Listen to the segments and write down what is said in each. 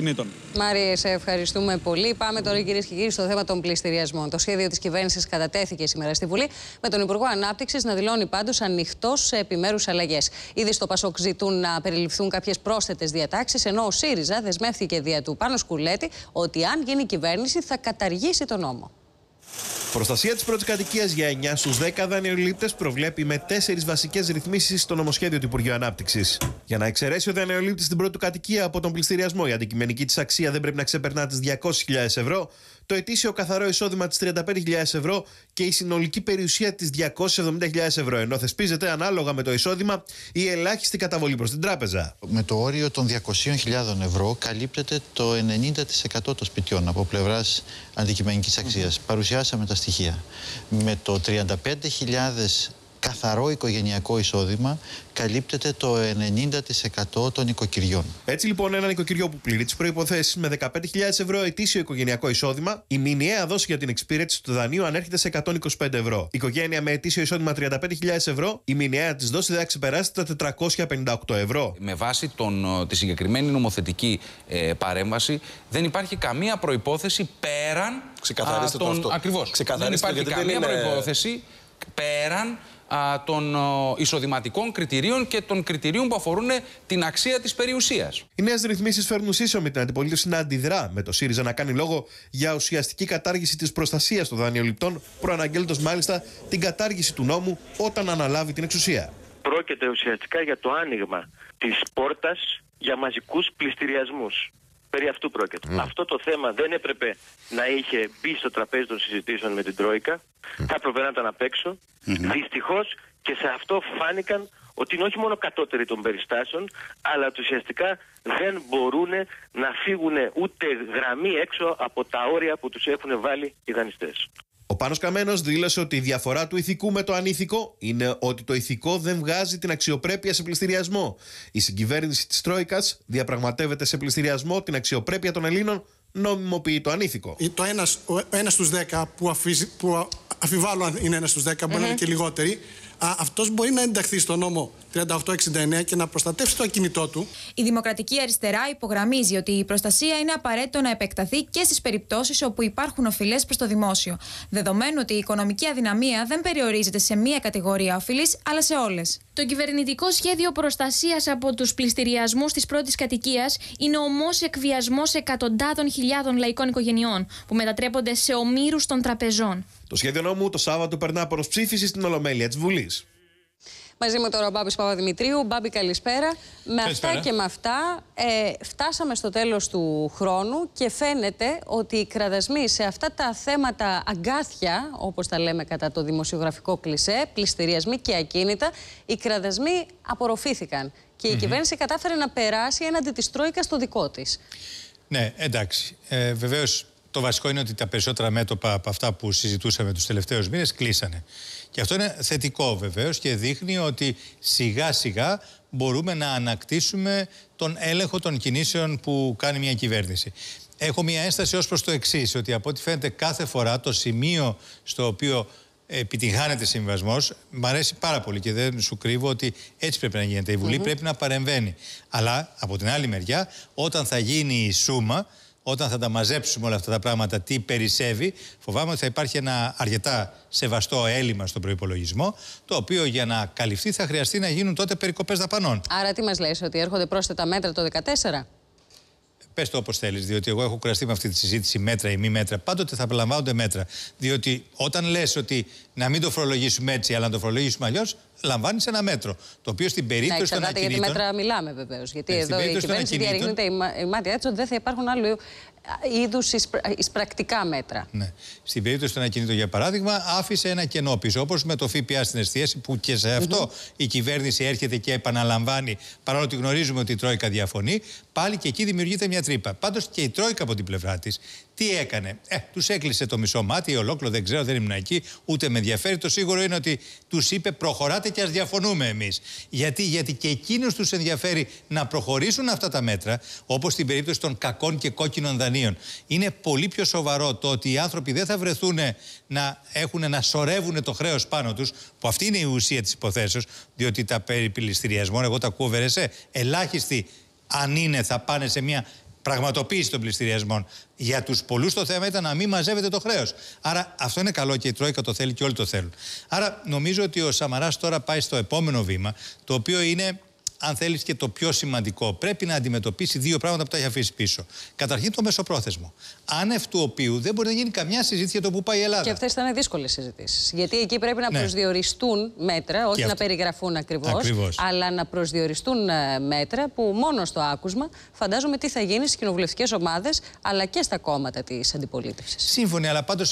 Κινήτων. Μάρι, σε ευχαριστούμε πολύ. Πάμε τώρα, κυρίες και κύριοι, στο θέμα των πληστηριασμών. Το σχέδιο της κυβέρνησης κατατέθηκε σήμερα στη Βουλή, με τον Υπουργό Ανάπτυξης να δηλώνει πάντως ανοιχτός σε επιμέρους αλλαγές. Ήδη στο Πασόκ ζητούν να περιληφθούν κάποιες πρόσθετες διατάξεις, ενώ ο ΣΥΡΙΖΑ δεσμεύθηκε δια του πάνω σκουλέτη ότι αν γίνει κυβέρνηση θα καταργήσει τον νόμο. Προστασία της πρώτης κατοικίας για 9 στου 10 δανειολήπτες προβλέπει με 4 βασικές ρυθμίσεις στο νομοσχέδιο του Υπουργείου Ανάπτυξης. Για να εξαιρέσει ο δανειολήπτης την πρώτη κατοικία από τον πληστηριασμό, η αντικειμενική της αξία δεν πρέπει να ξεπερνά τις 200.000 ευρώ, το ετήσιο καθαρό εισόδημα τη 35.000 ευρώ και η συνολική περιουσία τη 270.000 ευρώ, ενώ θεσπίζεται ανάλογα με το εισόδημα η ελάχιστη καταβολή προς την τράπεζα. Με το όριο των 200.000 ευρώ καλύπτεται το 90% των σπιτιών από πλευράς αντικειμενικής αξίας. Παρουσιάσαμε τα με το 35.000 καθαρό οικογενειακό εισόδημα καλύπτεται το 90% των οικοκυριών. Έτσι λοιπόν, ένα οικοκυριό που πληρεί τις προποθέσει με 15.000 ευρώ ετήσιο οικογενειακό εισόδημα, η μηνιαία δόση για την εξυπηρέτηση του δανείου ανέρχεται σε 125 ευρώ. Η οικογένεια με ετήσιο εισόδημα 35.000 ευρώ, η μηνιαία της δόση θα ξεπεράσει τα 458 ευρώ. Με βάση τον, ε, τη συγκεκριμένη νομοθετική ε, παρέμβαση, δεν υπάρχει καμία προπόθεση πέραν. Ξεκαθαρίστε το αυτό. Ακριβώς. Δεν υπάρχει καμία προπόθεση πέραν των εισοδηματικών κριτηρίων και των κριτηρίων που αφορούν ε, την αξία της περιουσίας. Οι νέες ρυθμίσεις φέρνουν σύσσωμη την αντιπολίτευση να αντιδρά με το ΣΥΡΙΖΑ να κάνει λόγο για ουσιαστική κατάργηση της προστασίας των δανειοληπτών, προαναγγέλλοντας μάλιστα την κατάργηση του νόμου όταν αναλάβει την εξουσία. Πρόκειται ουσιαστικά για το άνοιγμα της πόρτας για μαζικούς πληστηριασμούς. Περί αυτού πρόκειται. Ναι. Αυτό το θέμα δεν έπρεπε να είχε μπει στο τραπέζι των συζητήσεων με την Τρόικα. Ναι. Θα έπρεπε να ήταν απ' έξω. Ναι. Δυστυχώς και σε αυτό φάνηκαν ότι είναι όχι μόνο κατώτεροι των περιστάσεων, αλλά ουσιαστικά δεν μπορούν να φύγουν ούτε γραμμή έξω από τα όρια που τους έχουν βάλει οι δανειστές. Ο Πάνος Καμένος δήλωσε ότι η διαφορά του ηθικού με το ανήθικο είναι ότι το ηθικό δεν βγάζει την αξιοπρέπεια σε πληστηριασμό. Η συγκυβέρνηση της Τροϊκα διαπραγματεύεται σε πληστηριασμό την αξιοπρέπεια των Ελλήνων νομιμοποιεί το ανήθικο. Ε, το ένας, ο δέκα που, αφιβάλλω είναι ένας στους δέκα, να είναι και λιγότεροι, αυτός μπορεί να ενταχθεί στο νόμο 3869 και να προστατεύσει το ακινητό του. Η Δημοκρατική Αριστερά υπογραμμίζει ότι η προστασία είναι απαραίτητο να επεκταθεί και στις περιπτώσεις όπου υπάρχουν οφειλές προς το δημόσιο. Δεδομένου ότι η οικονομική αδυναμία δεν περιορίζεται σε μία κατηγορία οφειλής, αλλά σε όλες. Το κυβερνητικό σχέδιο προστασίας από τους πληστηριασμούς της πρώτης κατοικίας είναι ομός εκβιασμός εκατοντάδων χιλιάδων λαϊκών οικογενειών που μετατρέπονται σε ομήρους των τραπεζών. Το σχέδιο νόμου το Σάββατο περνά προ ψήφιση στην Ολομέλεια της Βουλής. Μαζί με τώρα ο Μπάμπης Παπαδημητρίου. Μπάμπη, καλησπέρα. Με αυτά και με αυτά ε, φτάσαμε στο τέλος του χρόνου και φαίνεται ότι οι κραδασμοί σε αυτά τα θέματα αγκάθια, όπως τα λέμε κατά το δημοσιογραφικό κλισέ, πληστηριασμοί και ακίνητα, οι κραδασμοί απορροφήθηκαν και η mm κυβέρνηση κατάφερε να περάσει έναντι της Τρόικας το δικό της. Ναι, εντάξει. Ε, το βασικό είναι ότι τα περισσότερα μέτωπα από αυτά που συζητούσαμε τους τελευταίους μήνες κλείσανε. Και αυτό είναι θετικό βεβαίως και δείχνει ότι σιγά σιγά μπορούμε να ανακτήσουμε τον έλεγχο των κινήσεων που κάνει μια κυβέρνηση. Έχω μια ένσταση ως προς το εξής ότι από ό,τι φαίνεται κάθε φορά το σημείο στο οποίο επιτυγχάνεται συμβασμός. Μ' αρέσει πάρα πολύ και δεν σου κρύβω ότι έτσι πρέπει να γίνεται. Η Βουλή πρέπει να παρεμβαίνει. Αλλά από την άλλη μεριά, όταν θα γίνει η σούμα, όταν θα τα μαζέψουμε όλα αυτά τα πράγματα, τι περισσεύει, φοβάμαι ότι θα υπάρχει ένα αρκετά σεβαστό έλλειμμα στον προπολογισμό, το οποίο για να καλυφθεί θα χρειαστεί να γίνουν τότε περικοπές δαπανών. Άρα, τι μας λέει, ότι έρχονται πρόσθετα μέτρα το 2014. Πες το όπως θέλεις, διότι εγώ έχω κουραστεί με αυτή τη συζήτηση μέτρα ή μη μέτρα. Πάντοτε θα λαμβάνονται μέτρα. Διότι όταν λες ότι να μην το φορολογήσουμε έτσι, αλλά να το φορολογήσουμε αλλιώς, λαμβάνεις ένα μέτρο. Το οποίο στην περίπτωση των ακινήτων. Για μέτρα μιλάμε βεβαίως. Γιατί ε, εδώ η κυβέρνηση η έτσι ότι δεν θα υπάρχουν άλλου είδους εισπρακτικά μέτρα. Ναι. Στην περίπτωση του ανακοινήτου, για παράδειγμα, άφησε ένα κενό πίσω, όπως με το ΦΠΑ στην εστίαση, που και σε αυτό η κυβέρνηση έρχεται και επαναλαμβάνει, παρόλο ότι γνωρίζουμε ότι η Τρόικα διαφωνεί, πάλι και εκεί δημιουργείται μια τρύπα. Πάντως και η Τρόικα από την πλευρά της τι έκανε. Ε, τους έκλεισε το μισό μάτι, ολόκληρο δεν ξέρω, δεν ήμουν εκεί, ούτε με ενδιαφέρει. Το σίγουρο είναι ότι τους είπε προχωράτε και ας διαφωνούμε εμείς. Γιατί, γιατί και εκείνου τους ενδιαφέρει να προχωρήσουν αυτά τα μέτρα, όπως στην περίπτωση των κακών και κόκκινων δανείων. Είναι πολύ πιο σοβαρό το ότι οι άνθρωποι δεν θα βρεθούν να έχουν να σωρεύουν το χρέος πάνω τους, που αυτή είναι η ουσία της υποθέσεως, διότι τα περί εγώ τα ακούω βερεσέ, αν είναι θα πάνε σε μια πραγματοποίηση των πληστηριασμών. Για τους πολλούς το θέμα ήταν να μην μαζεύεται το χρέος. Άρα αυτό είναι καλό και η Τρόικα το θέλει και όλοι το θέλουν. Άρα νομίζω ότι ο Σαμαράς τώρα πάει στο επόμενο βήμα, το οποίο είναι αν θέλεις και το πιο σημαντικό, πρέπει να αντιμετωπίσει δύο πράγματα που τα έχει αφήσει πίσω. Καταρχήν το μεσοπρόθεσμο. Άνευ του οποίου δεν μπορεί να γίνει καμιά συζήτηση για το που πάει η Ελλάδα. Και αυτές ήταν δύσκολες συζητήσεις. Γιατί εκεί πρέπει να ναι. προσδιοριστούν μέτρα, όχι να περιγραφούν ακριβώς, αλλά να προσδιοριστούν ε, μέτρα που μόνο στο άκουσμα φαντάζομαι τι θα γίνει στις κοινοβουλευτικές ομάδες αλλά και στα κόμματα της αντιπολίτευσης. Σύμφωνοι, αλλά πάντως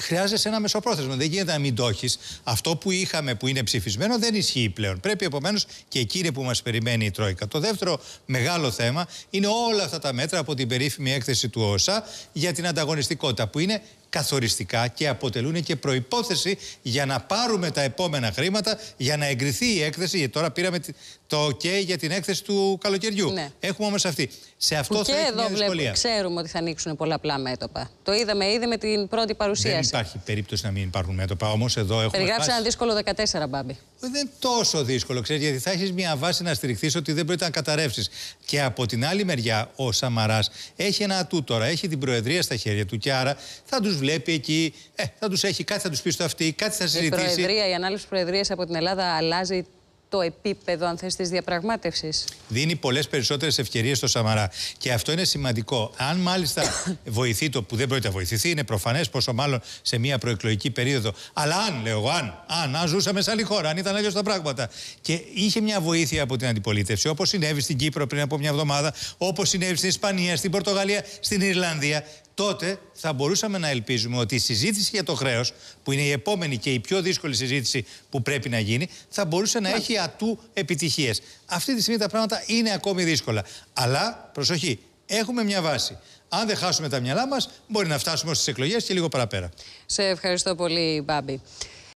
χρειάζεσαι ένα μεσοπρόθεσμα. Δεν γίνεται να μην το έχεις. Αυτό που είχαμε που είναι ψηφισμένο δεν ισχύει πλέον. Πρέπει επομένως και εκείνη που μας περιμένει η Τρόικα. Το δεύτερο μεγάλο θέμα είναι όλα αυτά τα μέτρα από την περίφημη έκθεση του ΩΣΑ για την ανταγωνιστικότητα, που είναι καθοριστικά και αποτελούν και προϋπόθεση για να πάρουμε τα επόμενα χρήματα για να εγκριθεί η έκθεση. γιατί Τώρα πήραμε το OK για την έκθεση του καλοκαιριού. Ναι. Έχουμε όμως αυτή. Σε αυτό που θα και έχει εδώ μια δυσκολία. ξέρουμε ότι θα ανοίξουν πολλαπλά μέτωπα. Το είδαμε ήδη με την πρώτη παρουσίαση. Δεν υπάρχει περίπτωση να μην υπάρχουν μέτωπα. Όμως εδώ έχουμε. Περιγράψε ένα δύσκολο 14, Μπάμπη. Ε, δεν είναι τόσο δύσκολο, ξέρεις, γιατί θα έχεις μια βάση να στηριχθείς ότι δεν πρέπει να καταρρεύσεις. Και από την άλλη μεριά, ο Σαμαράς έχει ένα ατού τώρα. Έχει την Προεδρία στα χέρια του και άρα θα τους βλέπει εκεί, ε, θα τους έχει κάτι, θα τους πει στο αυτή, κάτι θα συζητήσει. Η Προεδρία, η ανάλυση Προεδρίας από την Ελλάδα αλλάζει το επίπεδο, αν θες, της διαπραγμάτευσης. Δίνει πολλές περισσότερες ευκαιρίες στο Σαμαρά. Και αυτό είναι σημαντικό. Αν μάλιστα βοηθεί το που δεν πρόκειται να βοηθηθεί, είναι προφανές πόσο μάλλον σε μια προεκλογική περίοδο. Αλλά αν, λέω εγώ, αν, αν, αν ζούσαμε σε άλλη χώρα, αν ήταν αλλιώς τα πράγματα. Και είχε μια βοήθεια από την αντιπολίτευση, όπως συνέβη στην Κύπρο πριν από μια εβδομάδα, όπως συνέβη στην Ισπανία, στην Πορτογαλία, στην Ιρλανδία τότε θα μπορούσαμε να ελπίζουμε ότι η συζήτηση για το χρέος, που είναι η επόμενη και η πιο δύσκολη συζήτηση που πρέπει να γίνει, θα μπορούσε να ναι. έχει ατού επιτυχίες. Αυτή τη στιγμή τα πράγματα είναι ακόμη δύσκολα. Αλλά προσοχή, έχουμε μια βάση. Αν δεν χάσουμε τα μυαλά μας, μπορεί να φτάσουμε στις εκλογές και λίγο παραπέρα. Σε ευχαριστώ πολύ, Μπάμπη.